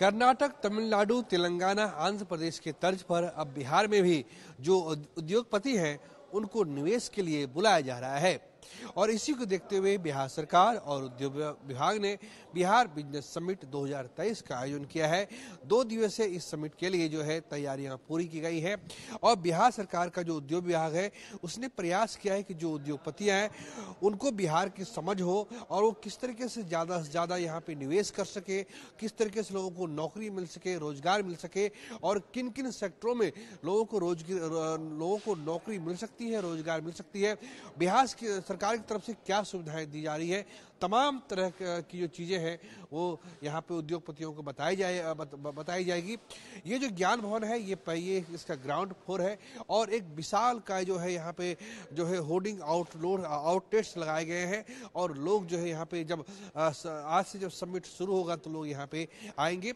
कर्नाटक तमिलनाडु तेलंगाना आंध्र प्रदेश के तर्ज पर अब बिहार में भी जो उद्योगपति हैं उनको निवेश के लिए बुलाया जा रहा है और इसी को देखते हुए बिहार सरकार और उद्योग विभाग ने बिहार बिजनेस समिट 2023 का आयोजन किया है दो दिवसीय इस समिट के लिए जो है तैयारियां पूरी की गई है और बिहार सरकार का जो उद्योग विभाग है उसने प्रयास किया है कि जो उद्योगपतियां हैं उनको बिहार की समझ हो और वो किस तरीके से ज़्यादा से ज़्यादा यहाँ पे निवेश कर सके किस तरीके से लोगों को नौकरी मिल सके रोजगार मिल सके और किन किन सेक्टरों में लोगों को रोजगार लोगों को नौकरी मिल सकती है रोजगार मिल सकती है बिहार सरकार की तरफ से क्या सुविधाएं दी जा रही है तमाम तरह की जो चीज़ें हैं वो यहाँ पे उद्योगपतियों को बताई जाए बत, बताई जाएगी ये जो ज्ञान भवन है ये ये इसका ग्राउंड फ्लोर है और एक विशाल का जो है यहाँ पे जो है होर्डिंग आउटलोड आउटलेट्स लगाए गए हैं और लोग जो है यहाँ पे जब आज से जब सबमिट शुरू होगा तो लोग यहाँ पे आएंगे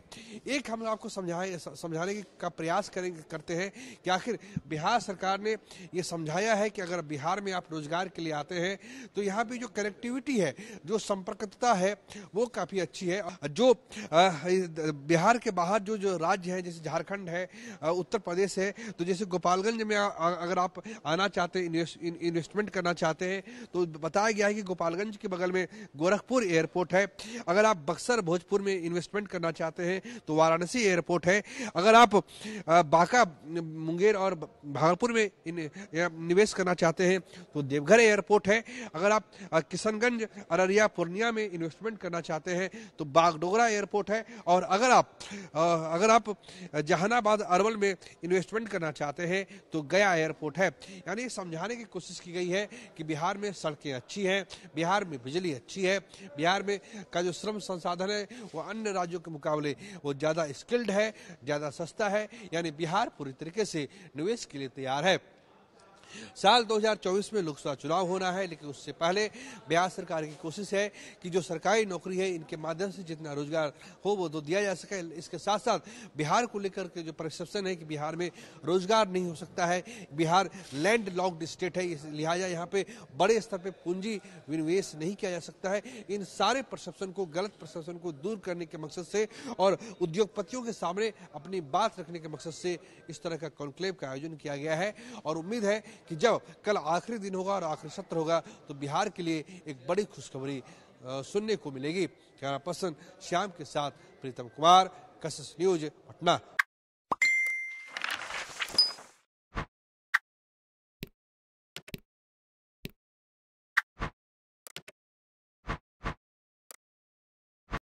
एक हम आपको समझाए समझाने का प्रयास करेंगे करते हैं कि आखिर बिहार सरकार ने ये समझाया है कि अगर बिहार में आप रोजगार के लिए आते हैं हैं तो यहाँ पे जो कनेक्टिविटी है जो संपर्कता है वो काफ़ी अच्छी है जो बिहार के बाहर जो जो राज्य है जैसे झारखंड है उत्तर प्रदेश है तो जैसे गोपालगंज में अगर आप आना चाहते हैं इन्वेस्टमेंट करना चाहते हैं तो बताया गया है कि गोपालगंज के बगल में गोरखपुर एयरपोर्ट है अगर आप बक्सर भोजपुर में इन्वेस्टमेंट करना चाहते हैं तो वाराणसी एयरपोर्ट है अगर आप बांका मुंगेर और भागलपुर में निवेश करना चाहते हैं तो देवघर एयरपोर्ट है है अगर आप किशनगंज अररिया पूर्णिया में इन्वेस्टमेंट करना चाहते हैं तो बागडोगरा एयरपोर्ट है और अगर आप अगर आप जहानाबाद अरवल में इन्वेस्टमेंट करना चाहते हैं तो गया एयरपोर्ट है यानी समझाने की कोशिश की गई है कि बिहार में सड़कें अच्छी हैं बिहार में बिजली अच्छी है बिहार में का जो श्रम संसाधन है वो अन्य राज्यों के मुकाबले वो ज़्यादा स्किल्ड है ज़्यादा सस्ता है यानी बिहार पूरी तरीके से निवेश के लिए तैयार है साल 2024 में लोकसभा चुनाव होना है लेकिन उससे पहले बिहार सरकार की कोशिश है कि जो सरकारी नौकरी है इनके माध्यम से जितना रोजगार हो वो तो दिया जा सके इसके साथ साथ बिहार को लेकर के जो परसेप्शन है कि बिहार में रोजगार नहीं हो सकता है बिहार लैंड लॉक्ड स्टेट है लिहाजा यहाँ पे बड़े स्तर पर पूंजी विनिवेश नहीं किया जा सकता है इन सारे परसेप्शन को गलत परसेप्शन को दूर करने के मकसद से और उद्योगपतियों के सामने अपनी बात रखने के मकसद से इस तरह का कॉन्क्लेव का आयोजन किया गया है और उम्मीद है कि जब कल आखिरी दिन होगा और आखिरी सत्र होगा तो बिहार के लिए एक बड़ी खुशखबरी सुनने को मिलेगी कैमरा पर्सन श्याम के साथ प्रीतम कुमार कशिश न्यूज पटना